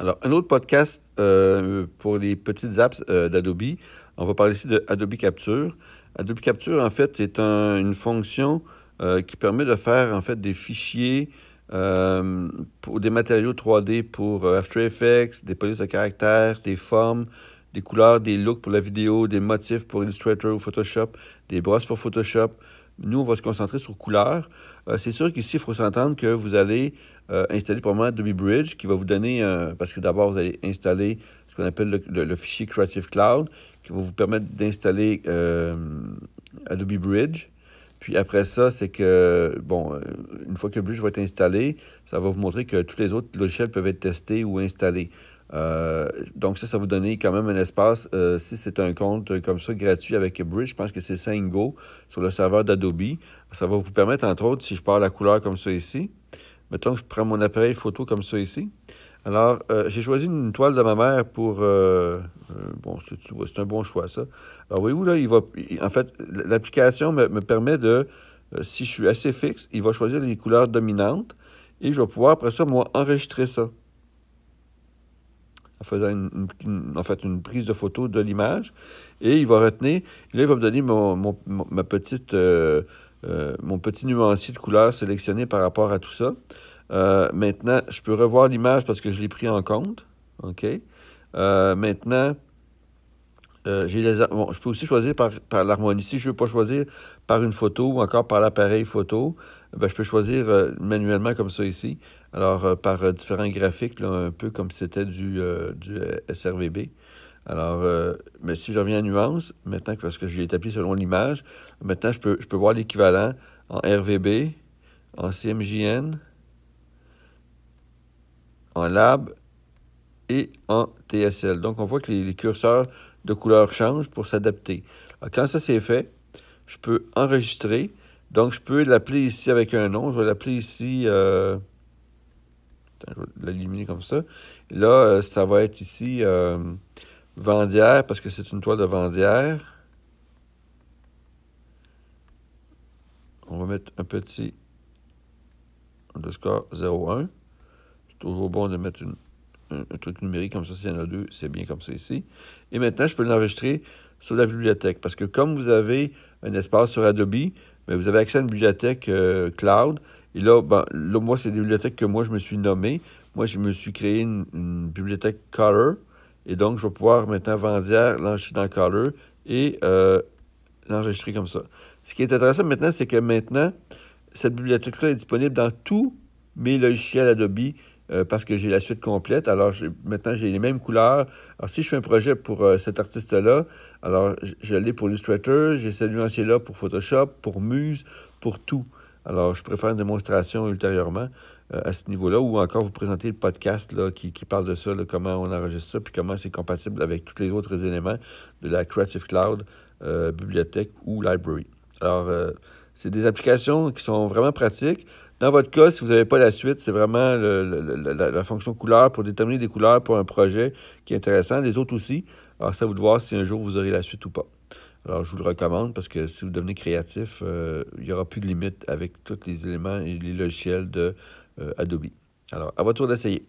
Alors, un autre podcast euh, pour les petites apps euh, d'Adobe. On va parler ici de Adobe Capture. Adobe Capture, en fait, est une fonction euh, qui permet de faire en fait des fichiers pour des matériaux 3D pour After Effects, des polices de caractère, des formes, des couleurs, des looks pour la vidéo, des motifs pour Illustrator ou Photoshop, des brosses pour Photoshop, nous, on va se concentrer sur couleur. Euh, c'est sûr qu'ici, il faut s'entendre que vous allez euh, installer pour Adobe Bridge qui va vous donner, euh, parce que d'abord, vous allez installer ce qu'on appelle le, le, fichier Creative Cloud qui va vous permettre d'installer Adobe Bridge. Puis après ça, c'est que, bon, une fois que Bridge va être installé, ça va vous montrer que tous les autres logiciels peuvent être testés ou installés. Euh, donc ça, ça vous donne quand même un espace. Euh, si c'est un compte euh, comme ça, gratuit avec Bridge, je pense que c'est Singo sur le serveur d'Adobe. Ça va vous permettre, entre autres, si je pars la couleur comme ça ici, mettons que je prends mon appareil photo comme ça ici. Alors, j'ai choisi une toile de ma mère pour... bon, c'est un bon choix, ça. Alors, voyez-vous, là, il va... En fait, l'application me, me, permet de... si je suis assez fixe, il va choisir les couleurs dominantes et je vais pouvoir, après ça, moi, enregistrer ça en faisant une, en fait une prise de photo de l'image. Et il va retenir, là, il va me donner mon, ma petite, euh, euh, mon petit nuancier de couleurs sélectionné par rapport à tout ça. Euh, maintenant, je peux revoir l'image parce que je l'ai pris en compte. OK? maintenant, euh, les, je peux aussi choisir par, par l'harmonie. Si je ne veux pas choisir par une photo ou encore par l'appareil photo, ben, je peux choisir euh, manuellement comme ça ici. Alors, euh, par différents graphiques, un peu comme si c'était du, du SRVB. Alors, mais si je reviens à nuance, maintenant, parce que je l'ai établi selon l'image, maintenant, je peux, je peux voir l'équivalent en RVB, en CMJN, en LAB et en TSL. Donc, on voit que les curseurs de couleur change pour s'adapter. Quand ça c'est fait, je peux enregistrer. Donc, je peux l'appeler ici avec un nom. Je vais l'appeler ici... Euh, je vais l'éliminer comme ça. là, euh, ça va être ici euh, Vendière, parce que c'est une toile de Vendière. On va mettre un petit underscore 01. C'est toujours bon de mettre une un, truc numérique comme ça, s'il y en a deux, c'est bien comme ça ici. Et maintenant, je peux l'enregistrer sur la bibliothèque. Parce que comme vous avez un espace sur Adobe, mais ben, vous avez accès à une bibliothèque euh, cloud. Et ben, là, moi, c'est des bibliothèques que moi, je me suis nommé. Moi, je me suis créé une, bibliothèque Color. Et donc, je vais pouvoir maintenant vendre l'enregistrer dans Color et euh, l'enregistrer comme ça. Ce qui est intéressant maintenant, c'est que maintenant, cette bibliothèque-là est disponible dans tous mes logiciels Adobe euh, parce que j'ai la suite complète. Alors maintenant, j'ai les mêmes couleurs. Alors si je fais un projet pour euh, cet artiste-là, alors je l'ai pour Illustrator, j'ai celui nuancier-là pour Photoshop, pour Muse, pour tout. Alors je préfère une démonstration ultérieurement euh, à ce niveau-là ou encore vous présenter le podcast là, qui, parle de ça, comment on enregistre ça, puis comment c'est compatible avec tous les autres éléments de la Creative Cloud, bibliothèque ou library. Alors, c'est des applications qui sont vraiment pratiques. Dans votre cas, si vous n'avez pas la suite, c'est vraiment la, fonction couleur pour déterminer des couleurs pour un projet qui est intéressant. Les autres aussi. Alors, ça vous de voir si un jour vous aurez la suite ou pas. Alors, je vous le recommande parce que si vous devenez créatif, euh, il n'y aura plus de limite avec tous les éléments et les logiciels de euh, Adobe. Alors, à votre tour d'essayer.